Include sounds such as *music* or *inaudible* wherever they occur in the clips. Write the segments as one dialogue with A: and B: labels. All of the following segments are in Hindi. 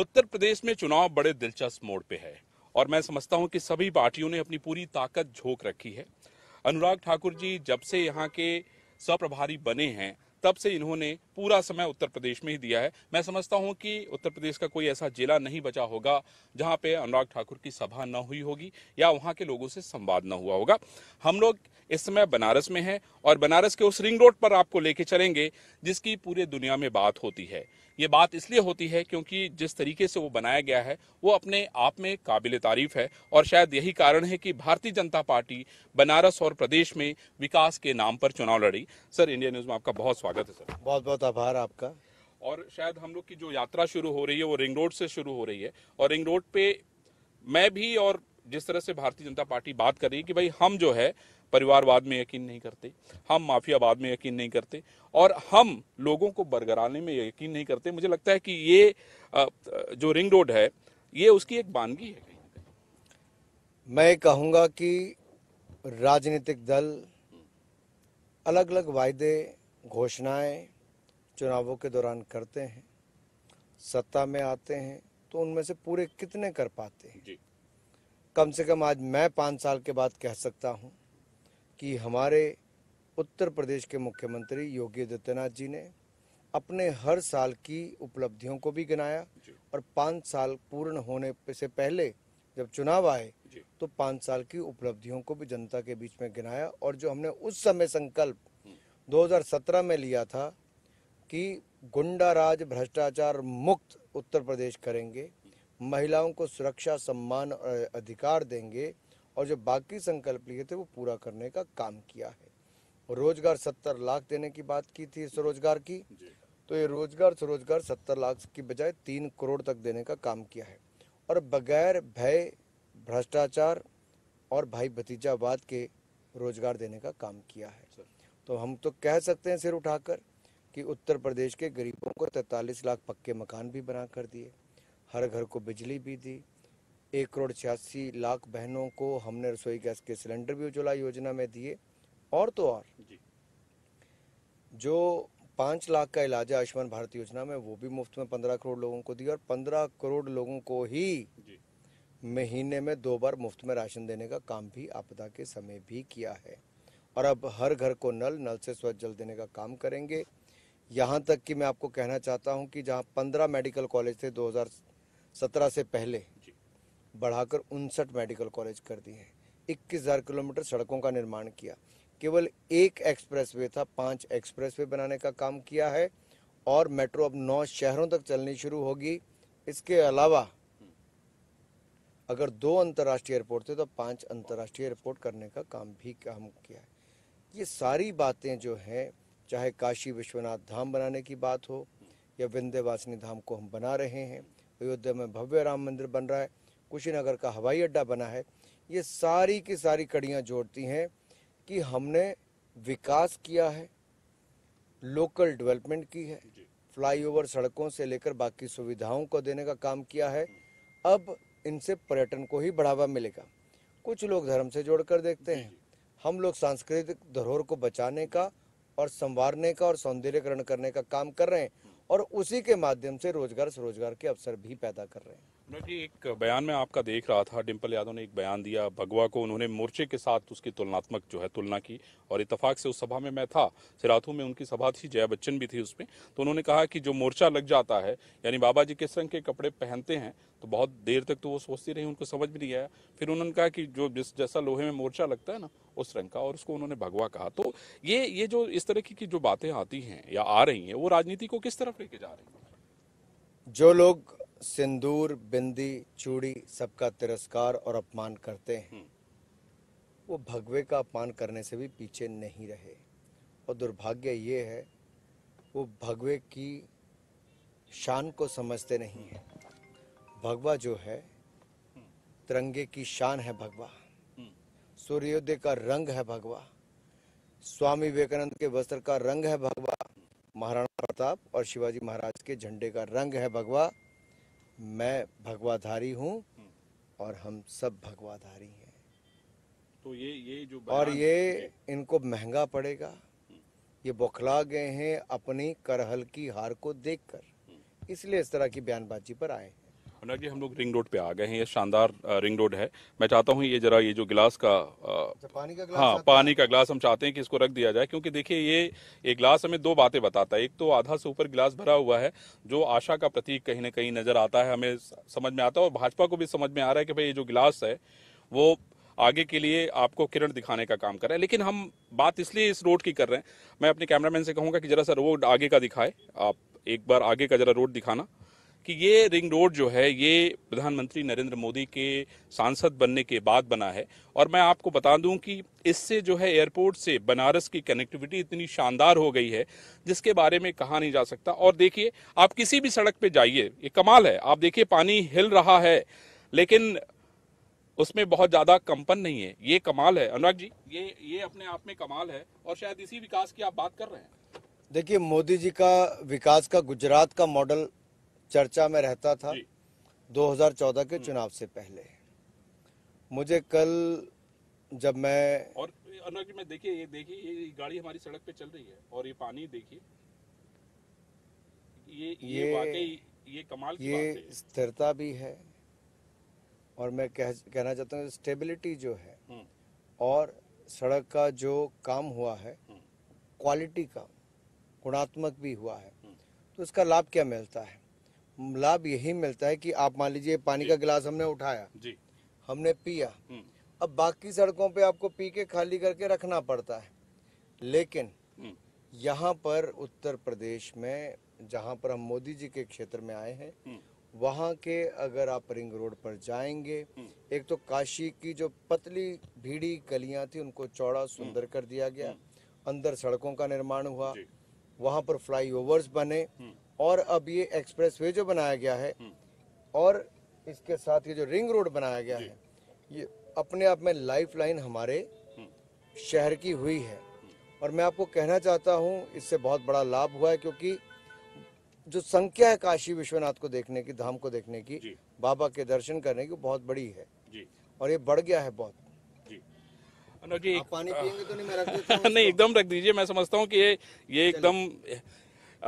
A: उत्तर प्रदेश में चुनाव बड़े दिलचस्प मोड़ पे है और मैं समझता हूं कि सभी पार्टियों ने अपनी पूरी ताकत झोंक रखी है अनुराग ठाकुर जी जब से यहाँ के सप्रभारी बने हैं तब से इन्होंने पूरा समय उत्तर प्रदेश में ही दिया है मैं समझता हूं कि उत्तर प्रदेश का कोई ऐसा जिला नहीं बचा होगा जहां पे अनुराग ठाकुर की सभा न हुई होगी या वहां के लोगों से संवाद न हुआ होगा हम लोग इस समय बनारस में हैं और बनारस के उस रिंग रोड पर आपको लेके चलेंगे जिसकी पूरे दुनिया में बात होती है ये बात इसलिए होती है क्योंकि जिस तरीके से वो बनाया गया है वो अपने आप में काबिल तारीफ है और शायद यही कारण है कि भारतीय जनता पार्टी बनारस और प्रदेश में विकास के नाम पर चुनाव लड़ी सर इंडिया न्यूज़ में आपका बहुत स्वागत है सर बहुत बहुत आभार आपका और शायद हम लोग की जो यात्रा शुरू हो रही है वो रिंग रोड से शुरू हो रही है और रिंग रोड पे मैं भी और जिस तरह से भारतीय जनता पार्टी बात कर रही है कि भाई हम जो है परिवारवाद में यकीन नहीं करते हम माफियावाद में यकीन नहीं करते और हम लोगों को बरगराने में यकीन नहीं करते मुझे लगता है कि ये जो रिंग रोड है ये उसकी एक बानगी है मैं
B: कहूँगा कि राजनीतिक दल अलग अलग वायदे घोषणाएं चुनावों के दौरान करते हैं सत्ता में आते हैं तो उनमें से पूरे कितने कर पाते हैं जी। कम से कम आज मैं पाँच साल के बाद कह सकता हूँ कि हमारे उत्तर प्रदेश के मुख्यमंत्री योगी आदित्यनाथ जी ने अपने हर साल की उपलब्धियों को भी गिनाया और पाँच साल पूर्ण होने से पहले जब चुनाव आए तो पाँच साल की उपलब्धियों को भी जनता के बीच में गिनाया और जो हमने उस समय संकल्प 2017 हम्म। में लिया था कि गुंडा राज भ्रष्टाचार मुक्त उत्तर प्रदेश करेंगे महिलाओं को सुरक्षा सम्मान और अधिकार देंगे और जो बाकी संकल्प लिए थे वो पूरा करने का काम किया है रोजगार सत्तर लाख देने की बात की थी स्वरोजगार की तो ये रोजगार स्वरोजगार सत्तर लाख की बजाय तीन करोड़ तक देने का काम किया है और बगैर भय भ्रष्टाचार और भाई भतीजावाद के रोजगार देने का काम किया है तो हम तो कह सकते हैं सिर उठाकर कि उत्तर प्रदेश के गरीबों को तैंतालीस लाख पक्के मकान भी बना कर दिए हर घर को बिजली भी दी एक करोड़ छियासी लाख बहनों को हमने रसोई गैस के सिलेंडर भी उज्ज्वला योजना में दिए और तो और जो पाँच लाख का इलाज है आयुष्मान भारत योजना में वो भी मुफ्त में पंद्रह करोड़ लोगों को दिया और पंद्रह करोड़ लोगों को ही महीने में दो बार मुफ्त में राशन देने का काम भी आपदा के समय भी किया है और अब हर घर को नल नल से स्वच्छ जल देने का काम करेंगे यहाँ तक कि मैं आपको कहना चाहता हूँ कि जहाँ पंद्रह मेडिकल कॉलेज थे 2017 से पहले बढ़ाकर उनसठ मेडिकल कॉलेज कर दिए हैं इक्कीस हज़ार किलोमीटर सड़कों का निर्माण किया केवल एक एक्सप्रेसवे था पांच एक्सप्रेसवे बनाने का काम किया है और मेट्रो अब नौ शहरों तक चलनी शुरू होगी इसके अलावा अगर दो अंतर्राष्ट्रीय एयरपोर्ट थे तो पांच अंतर्राष्ट्रीय एयरपोर्ट करने का काम भी हम किया है ये सारी बातें जो हैं चाहे काशी विश्वनाथ धाम बनाने की बात हो या विंध्यवासिनी धाम को हम बना रहे हैं अयोध्या में भव्य राम मंदिर बन रहा है कुशीनगर का हवाई अड्डा बना है ये सारी की सारी कड़ियाँ जोड़ती हैं कि हमने विकास किया है लोकल डेवलपमेंट की है फ्लाईओवर सड़कों से लेकर बाकी सुविधाओं को देने का काम किया है अब इनसे पर्यटन को ही बढ़ावा मिलेगा कुछ लोग धर्म से जोड़कर देखते हैं हम लोग सांस्कृतिक धरोहर को बचाने का और संवारने का और सौंदर्यकरण करने का काम कर रहे हैं और उसी के माध्यम से रोजगार स्वरोजगार के अवसर भी पैदा कर रहे हैं
A: जी एक बयान में आपका देख रहा था डिम्पल यादव ने एक बयान दिया भगवा को उन्होंने मोर्चे के साथ उसकी तुलनात्मक जो है तुलना की और इतफाक से उस सभा में मैं था सिराथू में उनकी सभा थी जया बच्चन भी थी उसमें तो उन्होंने कहा कि जो मोर्चा लग जाता है यानी बाबा जी किस रंग के कपड़े पहनते हैं तो बहुत देर तक तो वो सोचती रही उनको समझ भी नहीं आया फिर उन्होंने कहा कि जो जिस जैसा लोहे में मोर्चा लगता है ना उस रंग का और उसको उन्होंने भगवा कहा तो ये ये जो इस तरह की जो बातें आती हैं या आ रही हैं वो राजनीति को किस तरफ लेके जा रही हैं जो
B: लोग सिंदूर बिंदी चूड़ी सबका तिरस्कार और अपमान करते हैं हम्म। वो भगवे का अपमान करने से भी पीछे नहीं रहे और दुर्भाग्य ये है वो भगवे की शान को समझते नहीं है भगवा जो है हम्म। तिरंगे की शान है भगवा हम्म। सूर्योदय का रंग है भगवा स्वामी विवेकानंद के वस्त्र का रंग है भगवा महाराणा प्रताप और शिवाजी महाराज के झंडे का रंग है भगवा मैं भगवाधारी हूँ हम्म। और हम सब भगवाधारी हैं
A: तो ये ये जो और ये
B: इनको महंगा पड़ेगा हम्म। ये बौखला गए हैं अपनी करहल की हार को देखकर हम्म। इसलिए इस तरह की बयानबाजी पर आए हैं
A: अनुराग जी हम लोग रिंग रोड पे आ गए हैं ये शानदार रिंग रोड है मैं चाहता हूँ ये जरा ये जो गिलास का आ, अच्छा,
B: पानी का हाँ
A: पानी का गिलास हम चाहते हैं कि इसको रख दिया जाए क्योंकि देखिए ये एक गिलास हमें दो बातें बताता है एक तो आधा से ऊपर गिलास भरा हुआ है जो आशा का प्रतीक कहीं ना कहीं नजर आता है हमें समझ में आता है और भाजपा को भी समझ में आ रहा है कि भाई ये जो गिलास है वो आगे के लिए आपको किरण दिखाने का काम कर रहा है लेकिन हम बात इसलिए इस रोड की कर रहे हैं मैं अपने कैमरामैन से कहूँगा कि जरा सा रोड आगे का दिखाए आप एक बार आगे का जरा रोड दिखाना कि ये रिंग रोड जो है ये प्रधानमंत्री नरेंद्र मोदी के सांसद बनने के बाद बना है और मैं आपको बता दूं कि इससे जो है एयरपोर्ट से बनारस की कनेक्टिविटी इतनी शानदार हो गई है जिसके बारे में कहा नहीं जा सकता और देखिए आप किसी भी सड़क पे जाइए ये कमाल है आप देखिए पानी हिल रहा है लेकिन उसमें बहुत ज़्यादा कंपन नहीं है ये कमाल है अनुराग जी ये ये अपने आप में कमाल है और शायद इसी विकास की आप बात कर रहे हैं
B: देखिए मोदी जी का विकास का गुजरात का मॉडल चर्चा में रहता था 2014 के हम्म। चुनाव से पहले मुझे कल जब मैं
A: और अनुराग जी मैं देखिए ये देखिए ये गाड़ी हमारी सड़क पे चल रही है और ये पानी देखिए ये ये वाकई ये कमाल की ये बात है।
B: स्थिरता भी है और मैं कह, कहना चाहता हूँ स्टेबिलिटी जो है हम्म। और सड़क का जो काम हुआ है हम्म। क्वालिटी का गुणात्मक भी हुआ है तो इसका लाभ क्या मिलता है लाभ यही मिलता है कि आप मान लीजिए पानी का गिलास हमने उठाया जी हमने पिया हम्म। अब बाकी सड़कों पे आपको पी के खाली करके रखना पड़ता है लेकिन हम्म। यहाँ पर उत्तर प्रदेश में जहाँ पर हम मोदी जी के क्षेत्र में आए हैं हम्म। वहाँ के अगर आप रिंग रोड पर जाएंगे एक तो काशी की जो पतली भीड़ी गलियाँ थी उनको चौड़ा सुंदर कर दिया गया अंदर सड़कों का निर्माण हुआ वहाँ पर फ्लाईओवर्स बने और अब ये वे जो बनाया गया है हम्म। और इसके साथ ये जो रिंग रोड बनाया गया है ये अपने आप में लाइफ लाइन हमारे हम्म। शहर की हुई है हम्म। और मैं आपको कहना चाहता हूँ इससे बहुत बड़ा लाभ हुआ है क्योंकि जो संख्या है काशी विश्वनाथ को देखने की धाम को देखने की बाबा के दर्शन करने की बहुत बड़ी है और ये बढ़ गया है बहुत जी पानी पियेंगे तो नहीं मैं रख *laughs* नहीं
A: एकदम रख दीजिए मैं समझता हूँ कि ये ये एकदम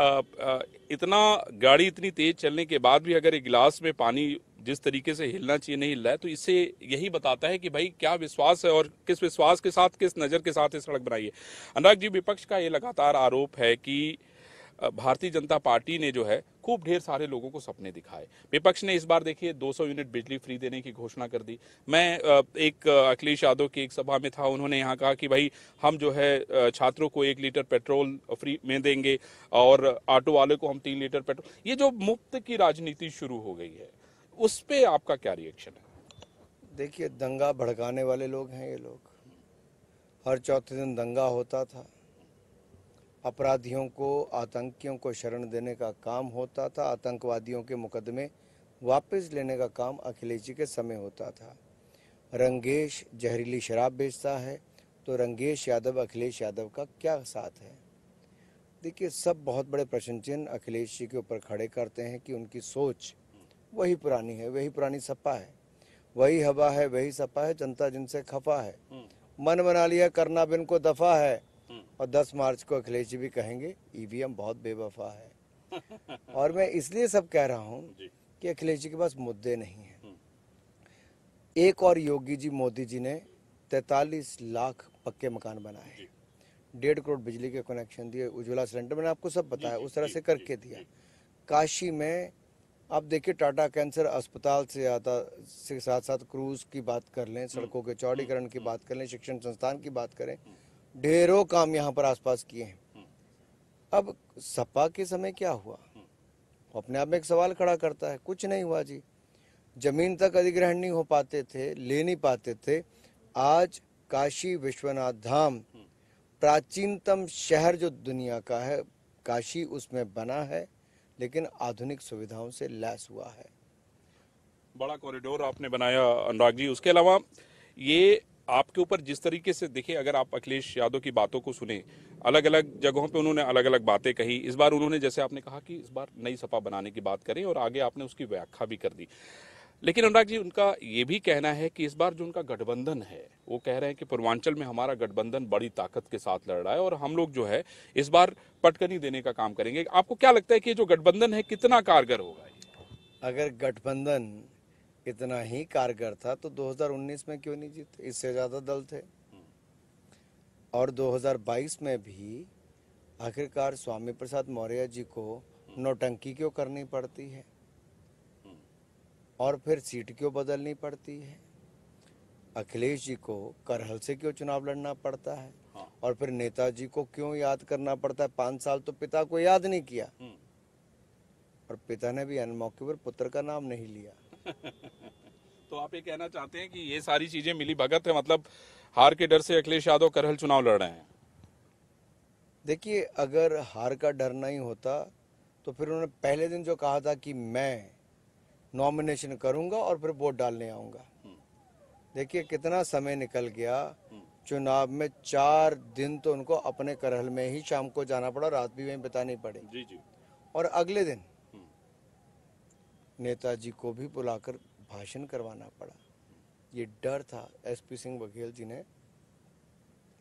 A: इतना गाड़ी इतनी तेज चलने के बाद भी अगर एक गिलास में पानी जिस तरीके से हिलना चाहिए नहीं हिल रहा है तो इससे यही बताता है कि भाई क्या विश्वास है और किस विश्वास के साथ किस नज़र के साथ ये सड़क बनाई है अनुराग जी विपक्ष का ये लगातार आरोप है कि भारतीय जनता पार्टी ने जो है खूब ढेर सारे लोगों को सपने दिखाए विपक्ष ने इस बार देखिए 200 यूनिट बिजली फ्री देने की घोषणा कर दी मैं एक अखिलेश यादव की एक सभा में था उन्होंने यहाँ कहा कि भाई हम जो है छात्रों को एक लीटर पेट्रोल फ्री में देंगे और ऑटो वाले को हम तीन लीटर पेट्रोल ये जो मुफ्त की राजनीति शुरू हो गई है उस पर आपका क्या रिएक्शन है
B: देखिए दंगा भड़काने वाले लोग हैं ये लोग हर चौथे दिन दंगा होता था अपराधियों को आतंकियों को शरण देने का काम होता था आतंकवादियों के मुकदमे वापस लेने का काम अखिलेश जी के समय होता था रंगेश जहरीली शराब बेचता है तो रंगेश यादव अखिलेश यादव का क्या साथ है देखिए सब बहुत बड़े प्रश्न चिन्ह अखिलेश जी के ऊपर खड़े करते हैं कि उनकी सोच वही पुरानी है वही पुरानी सपा है वही हवा है वही सपा है जनता जिनसे खफा है हम्म। मन बना लिया करना बिन को दफा है और 10 मार्च को अखिलेश जी भी कहेंगे ईवीएम बहुत बेवफा है *laughs* और मैं इसलिए सब कह रहा हूँ कि अखिलेश जी के पास मुद्दे नहीं है हम्म। एक और योगी जी मोदी जी ने 43 लाख पक्के मकान बनाए डेढ़ करोड़ बिजली के कनेक्शन दिए उज्ज्वला सिलेंडर मैंने आपको सब बताया उस तरह से करके दिया काशी में आप देखिए टाटा कैंसर अस्पताल से आता से साथ साथ क्रूज की बात कर लें हम्म, सड़कों के चौड़ीकरण की हम्म, बात कर लें शिक्षण संस्थान की बात करें ढेरों काम यहाँ पर आसपास किए हैं अब सपा के समय क्या हुआ अपने आप में एक सवाल खड़ा करता है कुछ नहीं हुआ जी जमीन तक अधिग्रहण नहीं हो पाते थे ले नहीं पाते थे आज काशी विश्वनाथ धाम प्राचीनतम शहर जो दुनिया का है काशी उसमें बना है लेकिन आधुनिक सुविधाओं से लैस हुआ है
A: बड़ा कॉरिडोर आपने बनाया अनुराग जी उसके अलावा ये आपके ऊपर जिस तरीके से देखे अगर आप अखिलेश यादव की बातों को सुने अलग अलग जगहों पे उन्होंने अलग अलग बातें कही इस बार उन्होंने जैसे आपने कहा कि इस बार नई सपा बनाने की बात करें और आगे आपने उसकी व्याख्या भी कर दी लेकिन अनुराग जी उनका ये भी कहना है कि इस बार जो उनका गठबंधन है वो कह रहे हैं कि पूर्वांचल में हमारा गठबंधन बड़ी ताकत के साथ लड़ रहा है और हम लोग जो है इस बार पटकनी देने का काम करेंगे आपको क्या लगता है कि जो गठबंधन है कितना कारगर होगा
B: अगर गठबंधन इतना ही कारगर था तो 2019 में क्यों नहीं जीते इससे ज़्यादा दल थे और 2022 में भी आखिरकार स्वामी प्रसाद मौर्य जी को नोटंकी क्यों करनी पड़ती है और फिर सीट क्यों बदलनी पड़ती है अखिलेश जी को करहल से क्यों चुनाव लड़ना पड़ता है हाँ। और फिर नेताजी को क्यों याद करना पड़ता है पांच साल तो पिता को याद नहीं किया हम्म। और पिता ने भी अनमौके पर पुत्र
A: का नाम नहीं लिया *laughs* तो आप ये कहना चाहते हैं कि ये सारी चीजें मिली भगत है मतलब हार के डर से अखिलेश यादव करहल चुनाव लड़ रहे हैं देखिए
B: अगर हार का डर नहीं होता तो फिर उन्होंने पहले दिन जो कहा था कि मैं नॉमिनेशन करूंगा और फिर वोट डालने आऊंगा देखिए कितना समय निकल गया चुनाव में चार दिन तो उनको अपने करहल में ही शाम को जाना पड़ा रात भी वहीं बितानी पड़ी जी जी और अगले दिन नेताजी को भी बुलाकर भाषण करवाना पड़ा ये डर था एसपी सिंह बघेल जी ने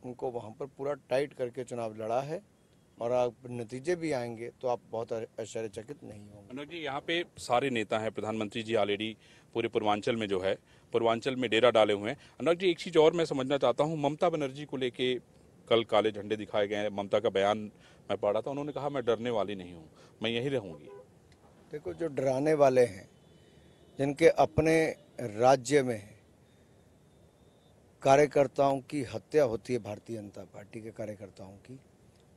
B: उनको वहाँ पर पूरा टाइट करके चुनाव लड़ा है और आप नतीजे भी आएंगे तो आप बहुत आश्चर्यचकित नहीं होंगे
A: अनुज जी यहाँ पे सारे नेता हैं प्रधानमंत्री जी ऑलरेडी पूरे पूर्वांचल में जो है पूर्वांचल में डेरा डाले हुए हैं अनुराग जी एक चीज़ और मैं समझना चाहता हूँ ममता बनर्जी को लेके कल काले झंडे दिखाए गए हैं ममता का बयान मैं पढ़ा था उन्होंने कहा मैं डरने वाली नहीं हूँ मैं यहीं रहूँगी
B: देखो जो डराने वाले हैं जिनके अपने राज्य में कार्यकर्ताओं की हत्या होती है भारतीय जनता पार्टी के कार्यकर्ताओं की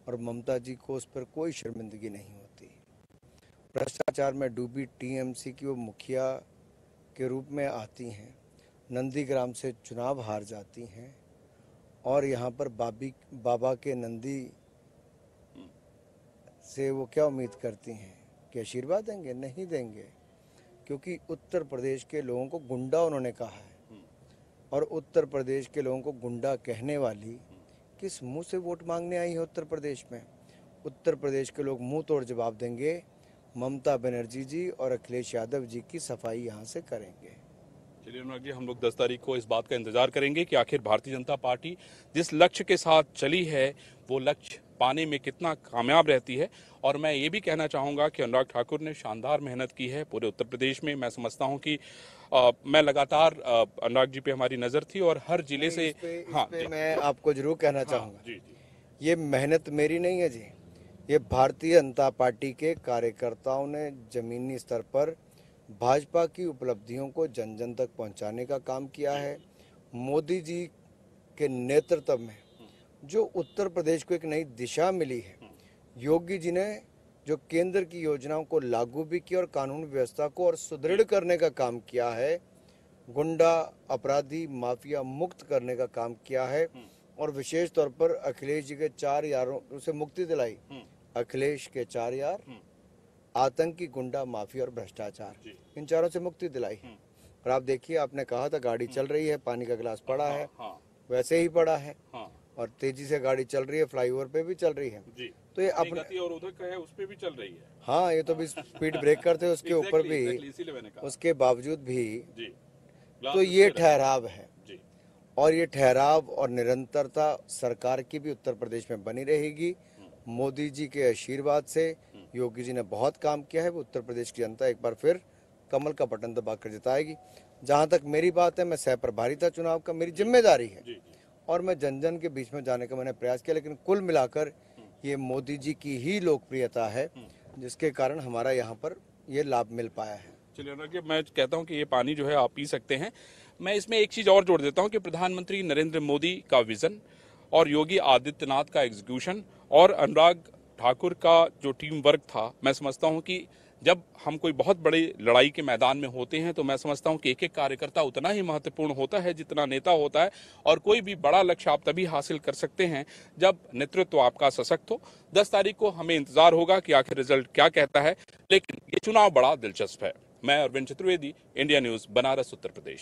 B: और ममता जी को उस पर कोई शर्मिंदगी नहीं होती भ्रष्टाचार में डूबी टीएमसी की वो मुखिया के रूप में आती हैं नंदीग्राम से चुनाव हार जाती हैं और यहाँ पर बाबी बाबा के नंदी से वो क्या उम्मीद करती हैं कि आशीर्वाद देंगे नहीं देंगे क्योंकि उत्तर प्रदेश के लोगों को गुंडा उन्होंने कहा है हम्म। और उत्तर प्रदेश के लोगों को गुंडा कहने वाली किस मुंह से वोट मांगने आई है उत्तर प्रदेश में उत्तर प्रदेश के लोग मुंह तोड़ जवाब देंगे ममता बनर्जी जी और अखिलेश यादव जी की सफाई यहाँ से करेंगे
A: चलिए अनुराग जी हम लोग दस तारीख को इस बात का इंतजार करेंगे कि आखिर भारतीय जनता पार्टी जिस लक्ष्य के साथ चली है वो लक्ष्य पाने में कितना कामयाब रहती है और मैं ये भी कहना चाहूँगा कि अनुराग ठाकुर ने शानदार मेहनत की है पूरे उत्तर प्रदेश में मैं समझता हूँ कि आ, मैं लगातार अनुराग जी पे हमारी नज़र थी और हर जिले से
B: हाँ मैं आपको जरूर कहना हाँ, चाहूँगा जी, जी। ये मेहनत मेरी नहीं है जी ये भारतीय जनता पार्टी के कार्यकर्ताओं ने जमीनी स्तर पर भाजपा की उपलब्धियों को जन जन तक पहुंचाने का काम किया है मोदी जी के नेतृत्व में जो उत्तर प्रदेश को एक नई दिशा मिली है योगी जी ने जो केंद्र की योजनाओं को लागू भी किया और कानून व्यवस्था को और सुदृढ़ करने का काम किया है गुंडा अपराधी माफिया मुक्त करने का काम किया है और विशेष तौर पर अखिलेश जी के चार यारों उसे मुक्ति दिलाई हम्म। अखिलेश के चार यार आतंकी गुंडा माफिया और भ्रष्टाचार इन चारों से मुक्ति दिलाई हम्म। और आप देखिए आपने कहा था गाड़ी चल रही है पानी का गिलास पड़ा हाँ, है हाँ। वैसे ही पड़ा है हाँ। और तेजी से गाड़ी चल रही है फ्लाईओवर पे भी चल रही है तो ये अपने
A: और उधर है उस पे भी चल रही है
B: हाँ ये तो भी स्पीड ब्रेक करते हैं उसके ऊपर भी उसके बावजूद भी
A: तो ये ठहराव है
B: और ये ठहराव और निरंतरता सरकार की भी उत्तर प्रदेश में बनी रहेगी हम्म। मोदी जी के आशीर्वाद से योगी जी ने बहुत काम किया है वो उत्तर प्रदेश की जनता एक बार फिर कमल का बटन दबाकर जिताएगी जहाँ तक मेरी बात है मैं सह प्रभारी था चुनाव का मेरी जिम्मेदारी है और मैं जन जन के बीच में जाने का मैंने प्रयास किया लेकिन कुल मिलाकर ये मोदी जी की ही लोकप्रियता है हम्म। जिसके कारण हमारा यहाँ पर ये लाभ मिल पाया है
A: चलिए अनुराग मैं कहता हूँ कि ये पानी जो है आप पी सकते हैं मैं इसमें एक चीज़ और जोड़ देता हूँ कि प्रधानमंत्री नरेंद्र मोदी का विज़न और योगी आदित्यनाथ का एग्जीक्यूशन और अनुराग ठाकुर का जो टीम वर्क था मैं समझता हूँ कि जब हम कोई बहुत बड़े लड़ाई के मैदान में होते हैं तो मैं समझता हूं कि एक एक कार्यकर्ता उतना ही महत्वपूर्ण होता है जितना नेता होता है और कोई भी बड़ा लक्ष्य आप तभी हासिल कर सकते हैं जब नेतृत्व तो आपका सशक्त हो दस तारीख को हमें इंतजार होगा कि आखिर रिजल्ट क्या कहता है लेकिन ये चुनाव बड़ा दिलचस्प है मैं अरविंद चतुर्वेदी इंडिया न्यूज बनारस उत्तर प्रदेश